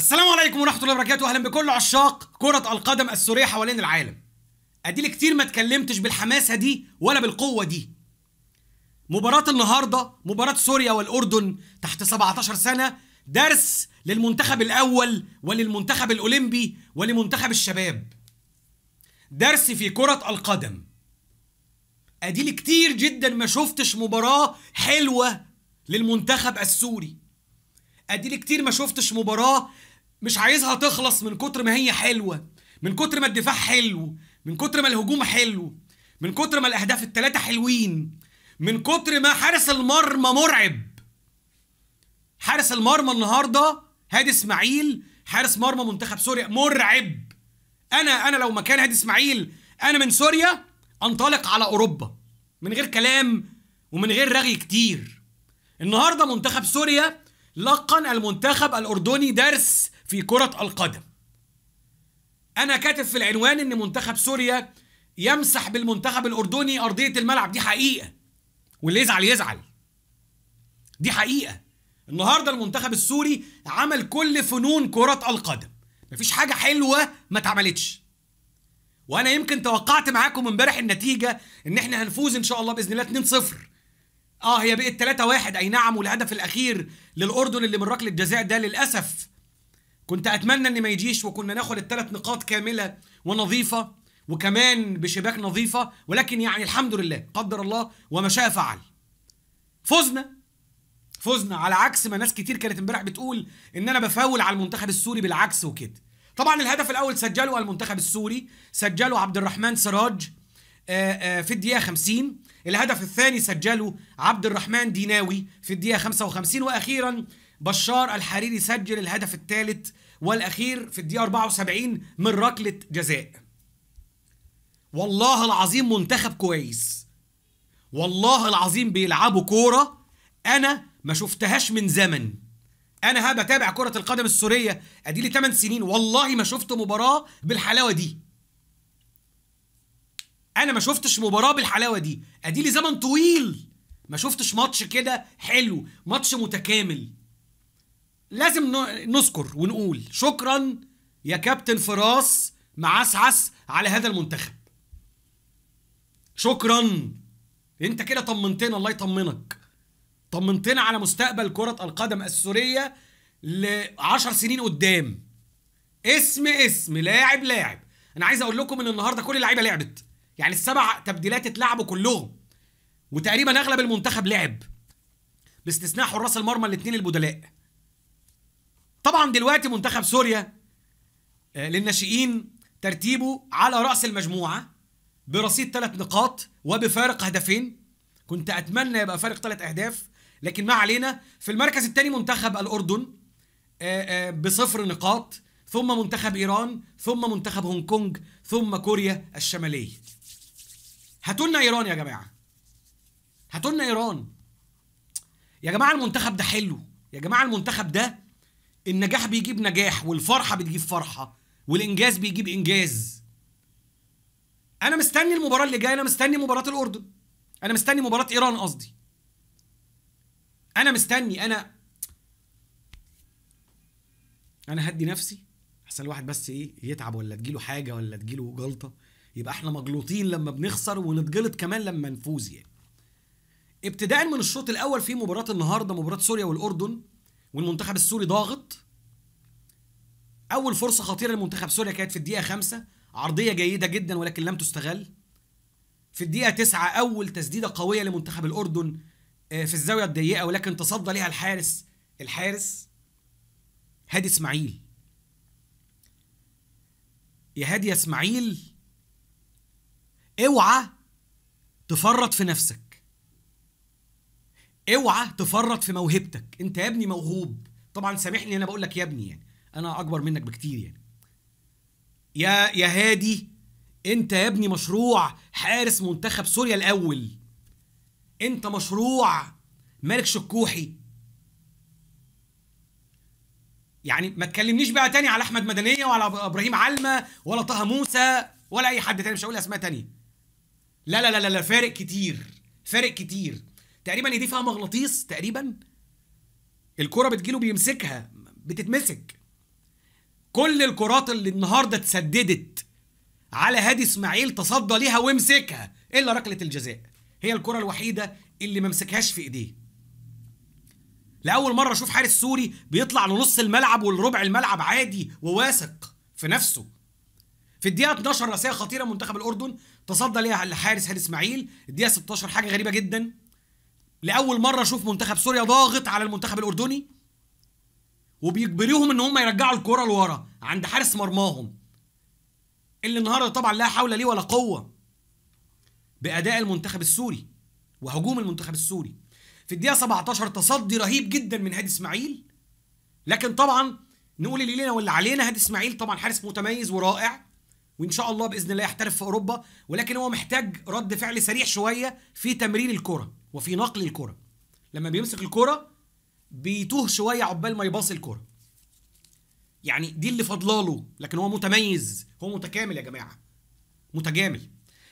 السلام عليكم ورحمه الله وبركاته اهلا بكل عشاق كره القدم السوريه حوالين العالم ادي لي كتير ما اتكلمتش بالحماسه دي ولا بالقوه دي مباراه النهارده مباراه سوريا والاردن تحت 17 سنه درس للمنتخب الاول وللمنتخب الاولمبي ولمنتخب الشباب درس في كره القدم ادي لي كتير جدا ما شفتش مباراه حلوه للمنتخب السوري أديل كتير ما شفتش مباراه مش عايزها تخلص من كتر ما هي حلوه من كتر ما الدفاع حلو من كتر ما الهجوم حلو من كتر ما الاهداف الثلاثه حلوين من كتر ما حارس المرمى مرعب حارس المرمى النهارده هادي اسماعيل حارس مرمى منتخب سوريا مرعب انا انا لو مكان هادي اسماعيل انا من سوريا انطلق على اوروبا من غير كلام ومن غير رغي كتير النهارده منتخب سوريا لقن المنتخب الاردني درس في كرة القدم أنا كاتب في العنوان إن منتخب سوريا يمسح بالمنتخب الأردني أرضية الملعب دي حقيقة واللي يزعل يزعل دي حقيقة النهاردة المنتخب السوري عمل كل فنون كرة القدم مفيش حاجة حلوة ما اتعملتش وانا يمكن توقعت معاكم امبارح النتيجة ان احنا هنفوز ان شاء الله باذن الله 2-0 اه هي بقت 3-1 اي نعم والهدف الاخير للاردن اللي من ركله الجزاء ده للاسف كنت اتمنى ان ما يجيش وكنا ناخد الثلاث نقاط كامله ونظيفه وكمان بشباك نظيفه ولكن يعني الحمد لله قدر الله وما شاء فعل فزنا فزنا على عكس ما ناس كتير كانت امبارح بتقول ان انا بفاول على المنتخب السوري بالعكس وكده طبعا الهدف الاول سجله المنتخب السوري سجله عبد الرحمن سراج آه، آه، في الدقيقه 50 الهدف الثاني سجله عبد الرحمن ديناوي في الدقيقه 55 واخيرا بشار الحريري سجل الهدف الثالث والاخير في الدقيقه 74 من ركله جزاء والله العظيم منتخب كويس والله العظيم بيلعبوا كوره انا ما شفتهاش من زمن انا ها بتابع كره القدم السوريه ادي لي 8 سنين والله ما شفت مباراه بالحلاوه دي انا ما شفتش مباراه بالحلاوه دي ادي لي زمن طويل ما شفتش ماتش كده حلو ماتش متكامل لازم نذكر ونقول شكرا يا كابتن فراس معسعس على هذا المنتخب شكرا انت كده طمنتنا الله يطمنك طمنتنا على مستقبل كرة القدم السورية لعشر سنين قدام اسم اسم لاعب لاعب انا عايز اقول لكم ان النهارده كل اللعيبه لعبت يعني السبع تبديلات اتلعبوا كلهم وتقريبا اغلب المنتخب لعب باستثناء حراس المرمى الاثنين البدلاء طبعا دلوقتي منتخب سوريا آه، للناشئين ترتيبه على رأس المجموعة برصيد ثلاث نقاط وبفارق هدفين كنت أتمنى يبقى فارق ثلاث أهداف لكن ما علينا في المركز الثاني منتخب الأردن آه، آه، بصفر نقاط ثم منتخب إيران ثم منتخب هونج كونج ثم كوريا الشمالية هاتوا لنا إيران يا جماعة هاتوا لنا إيران يا جماعة المنتخب ده حلو يا جماعة المنتخب ده النجاح بيجيب نجاح والفرحه بتجيب فرحه والانجاز بيجيب انجاز انا مستني المباراه اللي جايه انا مستني مباراه الاردن انا مستني مباراه ايران قصدي انا مستني انا انا هدي نفسي احسن الواحد بس ايه يتعب ولا تجيله حاجه ولا تجيله جلطه يبقى احنا مجلوطين لما بنخسر ونتجلط كمان لما نفوز يعني ابتداء من الشوط الاول في مباراه النهارده مباراه سوريا والاردن والمنتخب السوري ضاغط اول فرصه خطيره لمنتخب سوريا كانت في الدقيقه خمسة عرضيه جيده جدا ولكن لم تستغل في الدقيقه تسعة اول تسديده قويه لمنتخب الاردن آه، في الزاويه الضيقه ولكن تصدى ليها الحارس الحارس هادي اسماعيل يا هادي يا اسماعيل اوعى تفرط في نفسك اوعى تفرط في موهبتك انت يا ابني موهوب طبعا سامحني انا بقول لك يا ابني يعني انا اكبر منك بكتير يعني يا يا هادي انت يا ابني مشروع حارس منتخب سوريا الاول انت مشروع مالك شكوحي يعني ما تكلمنيش بقى تاني على احمد مدنيه ولا ابراهيم علمه ولا طه موسى ولا اي حد تاني مش هقول اسماء تانيه لا لا لا لا فارق كتير فارق كتير تقريبا ايديه فيها مغناطيس تقريبا الكرة بتجيله بيمسكها بتتمسك كل الكرات اللي النهارده اتسددت على هادي اسماعيل تصدى ليها وامسكها الا ركله الجزاء هي الكره الوحيده اللي ما مسكهاش في ايديه لاول مره اشوف حارس سوري بيطلع لنص الملعب والربع الملعب عادي وواثق في نفسه في الدقيقه 12 راسيه خطيره منتخب الاردن تصدى ليها الحارس هادي اسماعيل الدقيقه 16 حاجه غريبه جدا لاول مره اشوف منتخب سوريا ضاغط على المنتخب الاردني وبيجبروهم ان هم يرجعوا الكره لورا عند حارس مرماهم اللي النهارده طبعا لا حول ليه ولا قوه باداء المنتخب السوري وهجوم المنتخب السوري في الدقيقه 17 تصدي رهيب جدا من هادي اسماعيل لكن طبعا نقول اللي لينا واللي علينا هادي اسماعيل طبعا حارس متميز ورائع وان شاء الله باذن الله يحترف في اوروبا ولكن هو محتاج رد فعل سريع شويه في تمرير الكره وفي نقل الكره لما بيمسك الكره بيتوه شويه عقبال ما يباص الكره يعني دي اللي فضلاله لكن هو متميز هو متكامل يا جماعه متجامل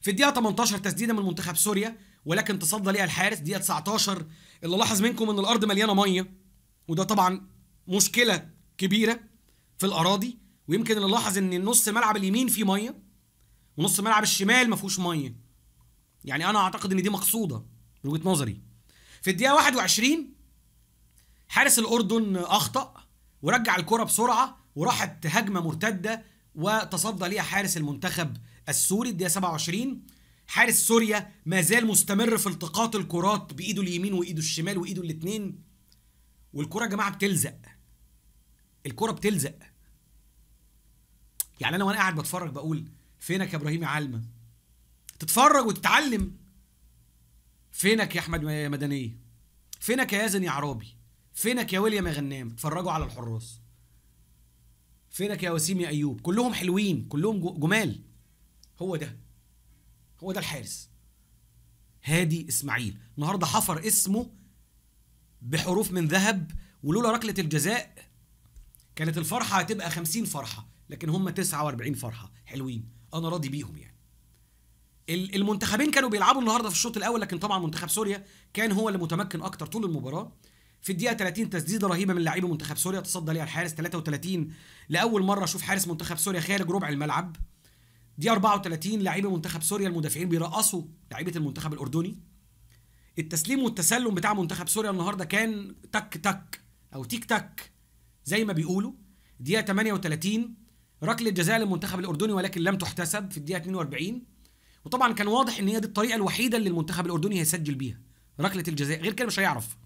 في الدقيقه 18 تسديده من منتخب سوريا ولكن تصدى ليها الحارس دقيقه 19 اللي لاحظ منكم ان الارض مليانه ميه وده طبعا مشكله كبيره في الاراضي ويمكن نلاحظ ان نص ملعب اليمين فيه ميه ونص ملعب الشمال ما فيهوش ميه يعني انا اعتقد ان دي مقصوده من وجهه نظري في الدقيقه 21 حارس الاردن اخطا ورجع الكره بسرعه وراحت هجمه مرتده وتصدى ليها حارس المنتخب السوري الدقيقه 27 حارس سوريا ما زال مستمر في التقاط الكرات بايده اليمين وايده الشمال وايده الاثنين والكره يا جماعه بتلزق الكره بتلزق يعني انا وانا قاعد بتفرج بقول فينك يا ابراهيم يا علمه تتفرج وتتعلم فينك يا احمد مدنيه فينك يا يازن يا عرابي فينك يا ويليام يا غنام اتفرجوا على الحراس فينك يا وسيم يا ايوب كلهم حلوين كلهم جمال هو ده هو ده الحارس هادي اسماعيل النهارده حفر اسمه بحروف من ذهب ولولا ركله الجزاء كانت الفرحه هتبقى 50 فرحه لكن هم 49 فرحه حلوين انا راضي بيهم يعني المنتخبين كانوا بيلعبوا النهارده في الشوط الاول لكن طبعا منتخب سوريا كان هو اللي متمكن اكتر طول المباراه في الدقيقه 30 تسديده رهيبه من لعيبه منتخب سوريا تصدى ليها الحارس 33 لاول مره اشوف حارس منتخب سوريا خارج ربع الملعب دي 34 لعيبه منتخب سوريا المدافعين بيرقصوا لعيبه المنتخب الاردني التسليم والتسلم بتاع منتخب سوريا النهارده كان تك تك او تيك تك زي ما بيقولوا دقيقه 38 ركله جزاء للمنتخب الاردني ولكن لم تحتسب في الدقيقه 42 وطبعا كان واضح ان هي دي الطريقه الوحيده اللي المنتخب الاردني هيسجل بيها ركله الجزاء غير كده مش هيعرف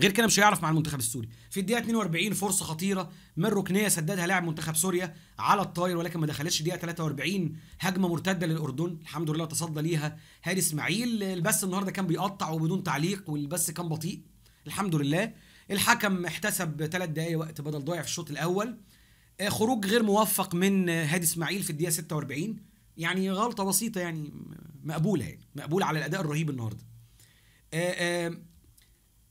غير كده مش هيعرف مع المنتخب السوري في الدقيقه 42 فرصه خطيره من ركنيه سددها لاعب منتخب سوريا على الطاير ولكن ما دخلتش الدقيقه 43 هجمه مرتده للاردن الحمد لله تصدى ليها هاري اسماعيل البث النهارده كان بيقطع وبدون تعليق والبث كان بطيء الحمد لله الحكم احتسب ثلاث دقائق وقت بدل ضايع في الشوط الاول آه، خروج غير موفق من آه، هادي اسماعيل في الدقيقه 46 يعني غلطه بسيطه يعني مقبوله يعني مقبوله على الاداء الرهيب النهارده آه،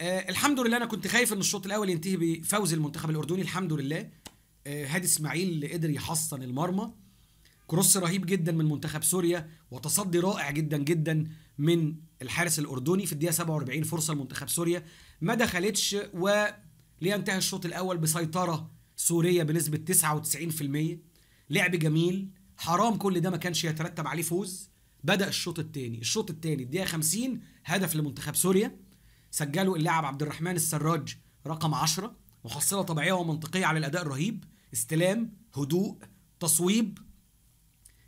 الحمد لله انا كنت خايف ان الشوط الاول ينتهي بفوز المنتخب الاردني الحمد لله هادي اسماعيل قدر يحصن المرمى كروس رهيب جدا من منتخب سوريا وتصدي رائع جدا جدا من الحارس الاردني في الدقيقه 47 فرصه لمنتخب سوريا ما دخلتش ولينتهي الشوط الاول بسيطره سوريا بنسبة 99% لعب جميل حرام كل ده ما كانش يترتب عليه فوز بدأ الشوط الثاني الشوط الثاني الدقيقة 50 هدف لمنتخب سوريا سجله اللاعب عبد الرحمن السراج رقم 10 محصلة طبيعية ومنطقية على الأداء الرهيب استلام هدوء تصويب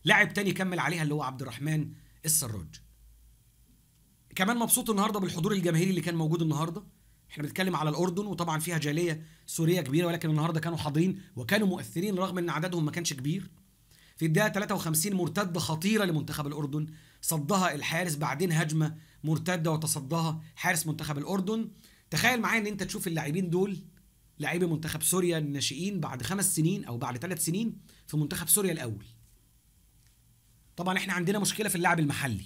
لاعب تاني كمل عليها اللي هو عبد الرحمن السراج كمان مبسوط النهارده بالحضور الجماهيري اللي كان موجود النهارده احنا بنتكلم على الاردن وطبعا فيها جاليه سوريه كبيره ولكن النهارده كانوا حاضرين وكانوا مؤثرين رغم ان عددهم ما كانش كبير في الدقيقه 53 مرتده خطيره لمنتخب الاردن صدها الحارس بعدين هجمه مرتده وتصدها حارس منتخب الاردن تخيل معايا ان انت تشوف اللاعبين دول لاعبي منتخب سوريا الناشئين بعد خمس سنين او بعد ثلاث سنين في منتخب سوريا الاول طبعا احنا عندنا مشكله في اللاعب المحلي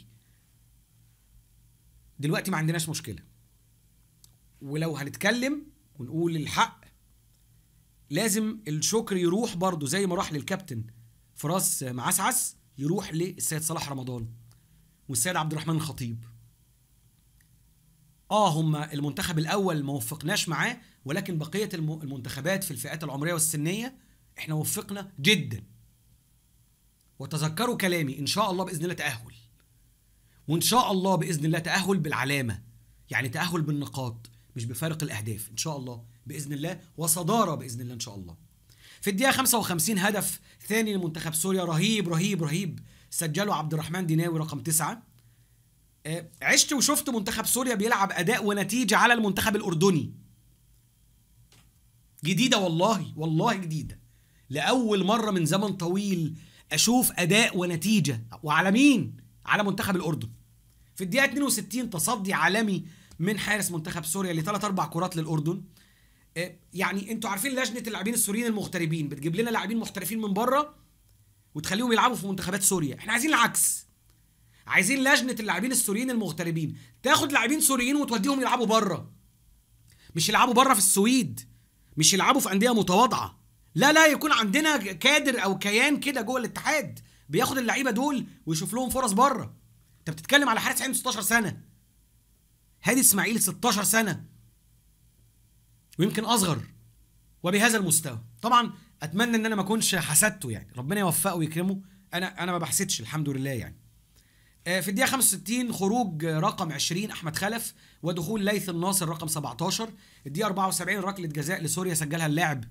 دلوقتي ما عندناش مشكله ولو هنتكلم ونقول الحق لازم الشكر يروح برضه زي ما راح للكابتن فراس معسعس يروح للسيد صلاح رمضان والسيد عبد الرحمن الخطيب اه هم المنتخب الاول ما وفقناش معاه ولكن بقيه المنتخبات في الفئات العمريه والسنيه احنا وفقنا جدا وتذكروا كلامي ان شاء الله باذن الله تاهل وان شاء الله باذن الله تاهل بالعلامه يعني تاهل بالنقاط مش بفارق الاهداف ان شاء الله باذن الله وصداره باذن الله ان شاء الله في الدقيقه 55 هدف ثاني لمنتخب سوريا رهيب رهيب رهيب سجله عبد الرحمن ديناوي رقم تسعة آه، عشت وشفت منتخب سوريا بيلعب اداء ونتيجه على المنتخب الاردني جديده والله والله جديده لاول مره من زمن طويل اشوف اداء ونتيجه وعلى مين على منتخب الاردن في الدقيقه 62 تصدي عالمي من حارس منتخب سوريا لثلاث اربع كرات للاردن آه، يعني انتوا عارفين لجنه اللاعبين السوريين المغتربين بتجيب لنا لاعبين محترفين من بره وتخليهم يلعبوا في منتخبات سوريا احنا عايزين العكس عايزين لجنه اللاعبين السوريين المغتربين تاخد لاعبين سوريين وتوديهم يلعبوا بره مش يلعبوا بره في السويد مش يلعبوا في انديه متواضعه لا لا يكون عندنا كادر او كيان كده جوه الاتحاد بياخد اللعيبه دول ويشوف لهم فرص بره انت بتتكلم على حارس عنده 16 سنه هادي اسماعيل 16 سنه ويمكن اصغر وبهذا المستوى طبعا اتمنى ان انا ما اكونش حسدته يعني ربنا يوفقه ويكرمه انا انا ما بحسدش الحمد لله يعني آه، في الدقيقه 65 خروج رقم 20 احمد خلف ودخول ليث الناصر رقم 17 الدقيقه 74 ركله جزاء لسوريا سجلها اللاعب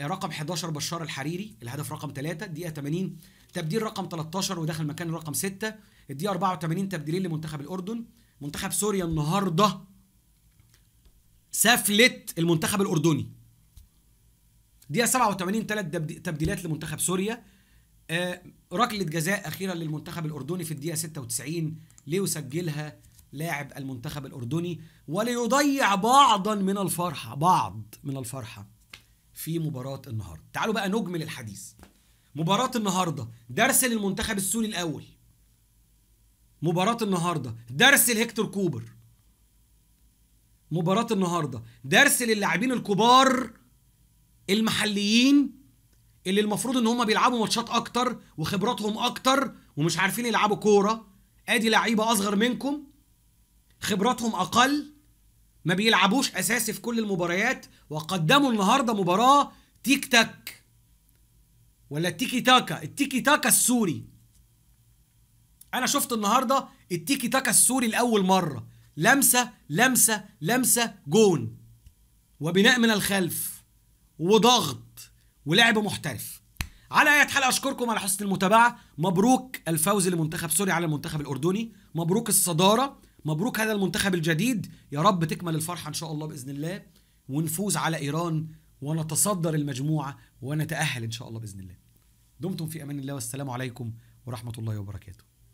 آه، رقم 11 بشار الحريري الهدف رقم 3 الدقيقه 80 تبديل رقم 13 ودخل مكان رقم 6 الدقيقه 84 تبديلين لمنتخب الاردن منتخب سوريا النهارده سفلت المنتخب الاردني دقيقه 87 ثلاث تبديلات لمنتخب سوريا آه، ركله جزاء اخيره للمنتخب الاردني في الدقيقه 96 ليسجلها لاعب المنتخب الاردني وليضيع بعضا من الفرحه بعض من الفرحه في مباراه النهارده تعالوا بقى نجمل الحديث مباراه النهارده درس للمنتخب السوري الاول مباراة النهاردة درس لهكتور كوبر مباراة النهاردة درس للاعبين الكبار المحليين اللي المفروض ان هم بيلعبوا ماتشات اكتر وخبراتهم اكتر ومش عارفين يلعبوا كورة ادي لعيبة اصغر منكم خبراتهم اقل ما بيلعبوش اساسي في كل المباريات وقدموا النهارده مباراة تيك تاك ولا تيكي تاكا التيكي تاكا السوري انا شفت النهارده التيكي تاكا السوري لاول مره لمسه لمسه لمسه جون وبناء من الخلف وضغط ولعب محترف على اي حال اشكركم على حسن المتابعه مبروك الفوز لمنتخب سوريا على المنتخب الاردني مبروك الصداره مبروك هذا المنتخب الجديد يا رب تكمل الفرحه ان شاء الله باذن الله ونفوز على ايران ونتصدر المجموعه ونتاهل ان شاء الله باذن الله دمتم في امان الله والسلام عليكم ورحمه الله وبركاته